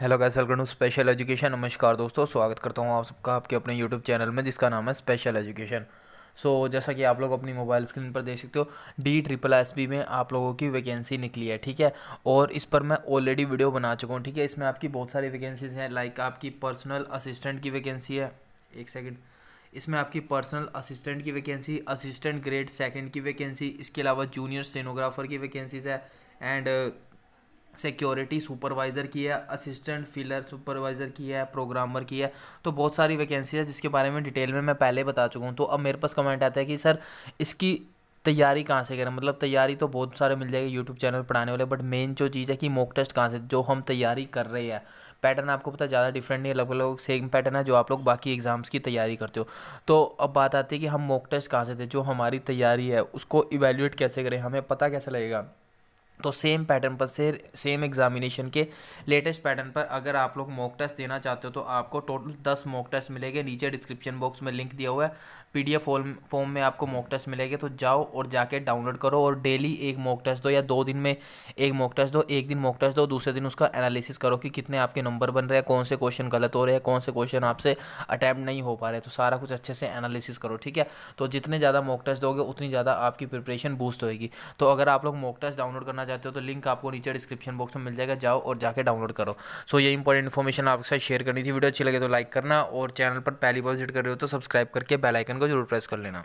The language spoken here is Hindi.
hello guys welcome to special education नमस्कार दोस्तों स्वागत करता हूँ आप सबका आपके अपने यूट्यूब चैनल में जिसका नाम है स्पेशल एजुकेशन सो so, जैसा कि आप लोग अपनी मोबाइल स्क्रीन पर देख सकते हो डी ट्रिपल एस बी में आप लोगों की वैकेंसी निकली है ठीक है और इस पर मैं ऑलरेडी वीडियो बना चुका हूँ ठीक है इसमें आपकी बहुत सारी वैकेंसीज हैं लाइक आपकी पर्सनल असिस्टेंट की वैकेंसी है एक सेकेंड इसमें आपकी पर्सनल असिस्टेंट की वैकेंसी असिस्टेंट ग्रेड सेकेंड की वैकेंसी इसके अलावा जूनियर स्टेनोग्राफर की वैकेंसीज है एंड सिक्योरिटी सुपरवाइज़र की है असिस्टेंट फिलर सुपरवाइज़र की है प्रोग्रामर की है तो बहुत सारी वैकेंसी है जिसके बारे में डिटेल में मैं पहले बता चुका हूँ तो अब मेरे पास कमेंट आता है कि सर इसकी तैयारी कहाँ से करें मतलब तैयारी तो बहुत सारे मिल जाएगी यूट्यूब चैनल पढ़ाने वाले बट मेन जो चीज़ है कि मॉक टेस्ट कहाँ से जो हम तैयारी कर रहे हैं पैटर्न आपको पता ज़्यादा डिफरेंट नहीं है लगभग सेम पैटर्न है जो आप लोग बाकी एग्ज़ाम्स की तैयारी करते हो तो अब बात आती है कि हम मॉक टेस्ट कहाँ से थे जो हमारी तैयारी है उसको इवेल्यूएट कैसे करें हमें पता कैसे लगेगा तो सेम पैटर्न पर से सेम एग्जामिनेशन के लेटेस्ट पैटर्न पर अगर आप लोग मॉक टेस्ट देना चाहते हो तो आपको टोटल दस मॉक टेस्ट मिलेंगे नीचे डिस्क्रिप्शन बॉक्स में लिंक दिया हुआ है पीडीएफ फॉर्म फॉर्म में आपको मॉक टेस्ट मिलेंगे तो जाओ और जाके डाउनलोड करो और डेली एक मॉक टेस्ट दो या दो दिन में एक मॉक टेस्ट दो एक दिन मॉक टेस्ट दो दूसरे दिन उसका एनालिसिस करो कि कितने आपके नंबर बन रहे हैं कौन से क्वेश्चन गलत हो रहे हैं कौन से क्वेश्चन आपसे अटैम्प्ट नहीं हो पा रहे तो सारा कुछ अच्छे से एनालिसिस करो ठीक है तो जितने ज़्यादा मॉक टेस्ट दोगे उतनी ज़्यादा आपकी प्रिपरेशन बूस्ट होगी तो अगर आप लोग मॉक टेस्ट डाउनलोड करना चाहते हो तो लिंक आपको नीचे डिस्क्रिप्शन बॉक्स में मिल जाएगा जाओ और जाके डाउनलोड करो सो ये इंपॉर्टेंट इन्फॉर्मेशन आपके साथ शेयर करनी थी वीडियो अच्छी लगे तो लाइक करना और चैनल पर पहली बार विजिट कर रहे हो तो सब्सक्राइब करके बेलाइकन को जरूर प्रेस कर लेना